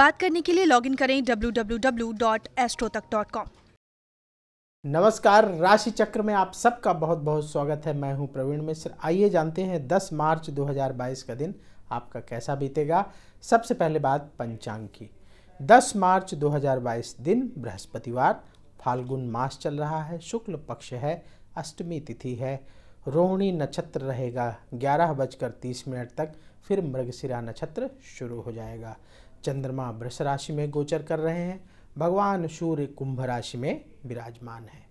बात करने के लिए लॉगिन करें www.astrotak.com नमस्कार राशि चक्र में आप सबका बहुत बहुत स्वागत है मैं हूं प्रवीण मिश्र आइए जानते हैं 10 मार्च 2022 का दिन आपका कैसा बीतेगा सबसे पहले बात पंचांग की 10 मार्च 2022 दिन बृहस्पतिवार फाल्गुन मास चल रहा है शुक्ल पक्ष है अष्टमी तिथि है रोहिणी नक्षत्र रहेगा ग्यारह बजकर तीस मिनट तक फिर मृगशिरा नक्षत्र शुरू हो जाएगा चंद्रमा वृष राशि में गोचर कर रहे हैं भगवान सूर्य कुंभ राशि में विराजमान है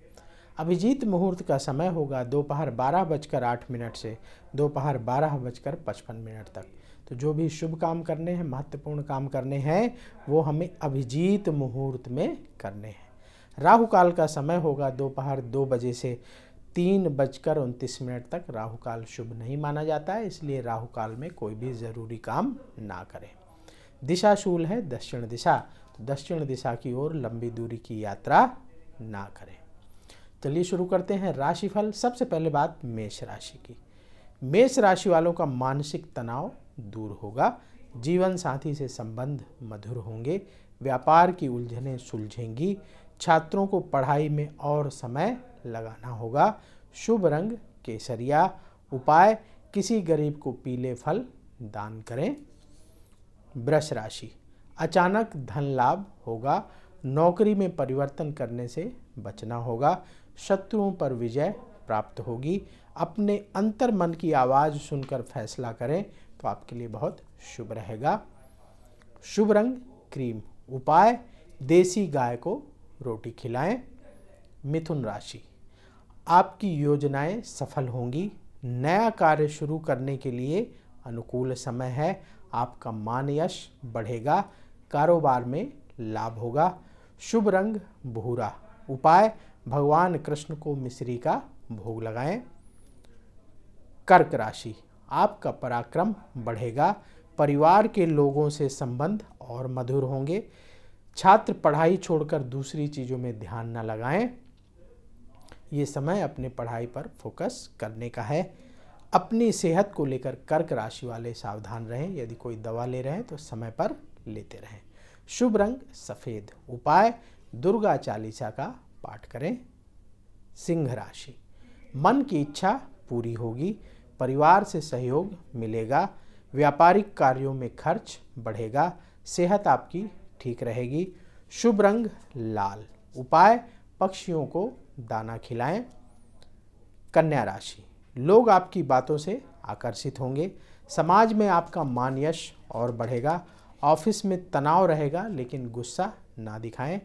अभिजीत मुहूर्त का समय होगा दोपहर बारह बजकर आठ मिनट से दोपहर बारह बजकर पचपन मिनट तक तो जो भी शुभ काम करने हैं महत्वपूर्ण काम करने हैं वो हमें अभिजीत मुहूर्त में करने हैं राहु काल का समय होगा दोपहर दो बजे से तीन बजकर उनतीस मिनट तक राहु काल शुभ नहीं माना जाता है इसलिए राहु काल में कोई भी ज़रूरी काम ना करें दिशाशूल है दक्षिण दिशा तो दक्षिण दिशा की ओर लंबी दूरी की यात्रा ना करें चलिए शुरू करते हैं राशिफल सबसे पहले बात मेष राशि की मेष राशि वालों का मानसिक तनाव दूर होगा जीवन साथी से संबंध मधुर होंगे व्यापार की उलझनें सुलझेंगी छात्रों को पढ़ाई में और समय लगाना होगा शुभ रंग केसरिया उपाय किसी गरीब को पीले फल दान करें वृष राशि अचानक धन लाभ होगा नौकरी में परिवर्तन करने से बचना होगा शत्रुओं पर विजय प्राप्त होगी अपने अंतर मन की आवाज़ सुनकर फैसला करें तो आपके लिए बहुत शुभ रहेगा शुभ रंग क्रीम उपाय देसी गाय को रोटी खिलाएं मिथुन राशि आपकी योजनाएं सफल होंगी नया कार्य शुरू करने के लिए अनुकूल समय है आपका मान यश बढ़ेगा कारोबार में लाभ होगा शुभ रंग भूरा उपाय भगवान कृष्ण को मिश्री का भोग लगाएं कर्क राशि आपका पराक्रम बढ़ेगा परिवार के लोगों से संबंध और मधुर होंगे छात्र पढ़ाई छोड़कर दूसरी चीज़ों में ध्यान न लगाएं ये समय अपने पढ़ाई पर फोकस करने का है अपनी सेहत को लेकर कर्क राशि वाले सावधान रहें यदि कोई दवा ले रहे हैं तो समय पर लेते रहें शुभ रंग सफ़ेद उपाय दुर्गा चालीसा का पाठ करें सिंह राशि मन की इच्छा पूरी होगी परिवार से सहयोग मिलेगा व्यापारिक कार्यों में खर्च बढ़ेगा सेहत आपकी ठीक रहेगी शुभ रंग लाल उपाय पक्षियों को दाना खिलाएं कन्या राशि लोग आपकी बातों से आकर्षित होंगे समाज में आपका मान यश और बढ़ेगा ऑफिस में तनाव रहेगा लेकिन गुस्सा ना दिखाएं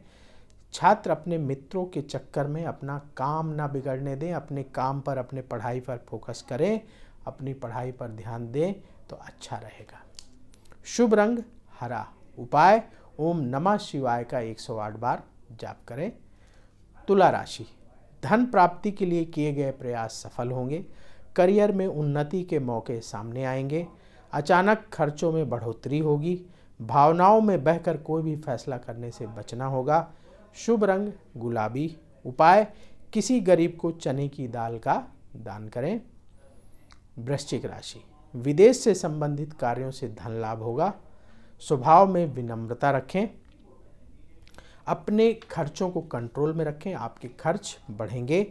छात्र अपने मित्रों के चक्कर में अपना काम ना बिगड़ने दें अपने काम पर अपने पढ़ाई पर फोकस करें अपनी पढ़ाई पर ध्यान दें तो अच्छा रहेगा शुभ रंग हरा उपाय ओम नमः शिवाय का 108 बार जाप करें तुला राशि धन प्राप्ति के लिए किए गए प्रयास सफल होंगे करियर में उन्नति के मौके सामने आएंगे अचानक खर्चों में बढ़ोतरी होगी भावनाओं में बहकर कोई भी फैसला करने से बचना होगा शुभ रंग गुलाबी उपाय किसी गरीब को चने की दाल का दान करें वृश्चिक राशि विदेश से संबंधित कार्यों से धन लाभ होगा स्वभाव में विनम्रता रखें अपने खर्चों को कंट्रोल में रखें आपके खर्च बढ़ेंगे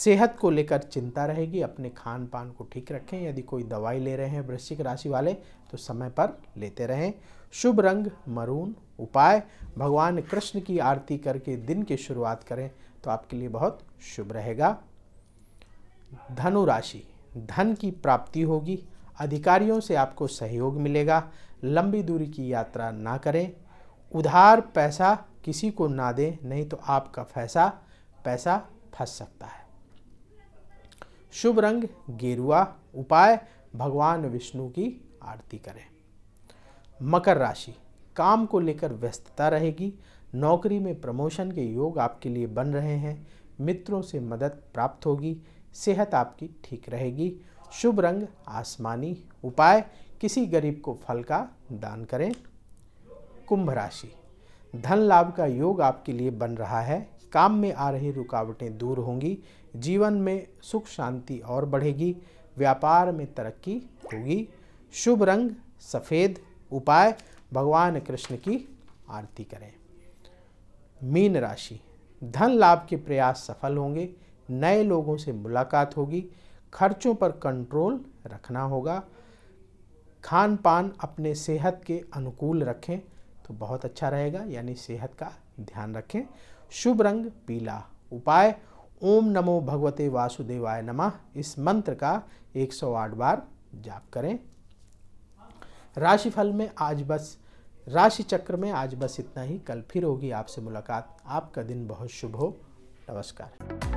सेहत को लेकर चिंता रहेगी अपने खान पान को ठीक रखें यदि कोई दवाई ले रहे हैं वृश्चिक राशि वाले तो समय पर लेते रहें शुभ रंग मरून उपाय भगवान कृष्ण की आरती करके दिन की शुरुआत करें तो आपके लिए बहुत शुभ रहेगा धनु राशि धन की प्राप्ति होगी अधिकारियों से आपको सहयोग मिलेगा लंबी दूरी की यात्रा ना करें उधार पैसा किसी को ना दें नहीं तो आपका फैसा पैसा फंस सकता है शुभ रंग गेरुआ उपाय भगवान विष्णु की आरती करें मकर राशि काम को लेकर व्यस्तता रहेगी नौकरी में प्रमोशन के योग आपके लिए बन रहे हैं मित्रों से मदद प्राप्त होगी सेहत आपकी ठीक रहेगी शुभ रंग आसमानी उपाय किसी गरीब को फल का दान करें कुंभ राशि धन लाभ का योग आपके लिए बन रहा है काम में आ रही रुकावटें दूर होंगी जीवन में सुख शांति और बढ़ेगी व्यापार में तरक्की होगी शुभ रंग सफ़ेद उपाय भगवान कृष्ण की आरती करें मीन राशि धन लाभ के प्रयास सफल होंगे नए लोगों से मुलाकात होगी खर्चों पर कंट्रोल रखना होगा खान पान अपने सेहत के अनुकूल रखें तो बहुत अच्छा रहेगा यानी सेहत का ध्यान रखें शुभ रंग पीला उपाय ओम नमो भगवते वासुदेवाय नमः इस मंत्र का 108 बार जाप करें राशिफल में आज बस राशि चक्र में आज बस इतना ही कल फिर होगी आपसे मुलाकात आपका दिन बहुत शुभ हो नमस्कार